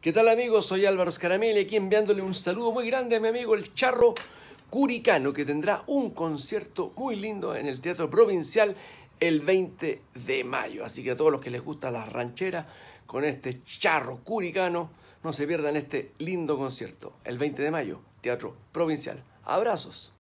¿Qué tal amigos? Soy Álvaro Scaramelli aquí enviándole un saludo muy grande a mi amigo el Charro Curicano que tendrá un concierto muy lindo en el Teatro Provincial el 20 de mayo. Así que a todos los que les gusta la ranchera con este Charro Curicano no se pierdan este lindo concierto el 20 de mayo, Teatro Provincial. Abrazos.